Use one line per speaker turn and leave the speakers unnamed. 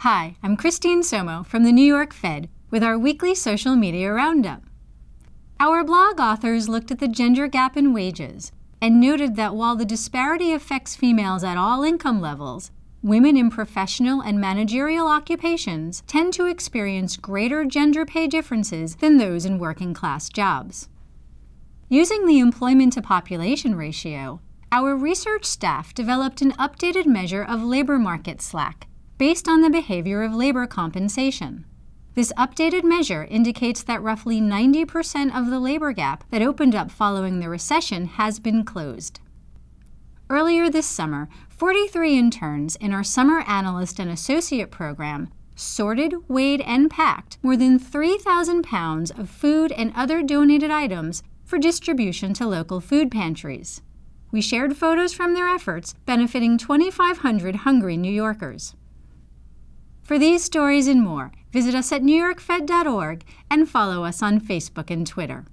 Hi, I'm Christine Somo from the New York Fed with our weekly social media roundup. Our blog authors looked at the gender gap in wages and noted that while the disparity affects females at all income levels, women in professional and managerial occupations tend to experience greater gender pay differences than those in working class jobs. Using the employment to population ratio, our research staff developed an updated measure of labor market slack based on the behavior of labor compensation. This updated measure indicates that roughly 90% of the labor gap that opened up following the recession has been closed. Earlier this summer, 43 interns in our Summer Analyst and Associate program sorted, weighed, and packed more than 3,000 pounds of food and other donated items for distribution to local food pantries. We shared photos from their efforts, benefiting 2,500 hungry New Yorkers. For these stories and more, visit us at newyorkfed.org and follow
us on Facebook and Twitter.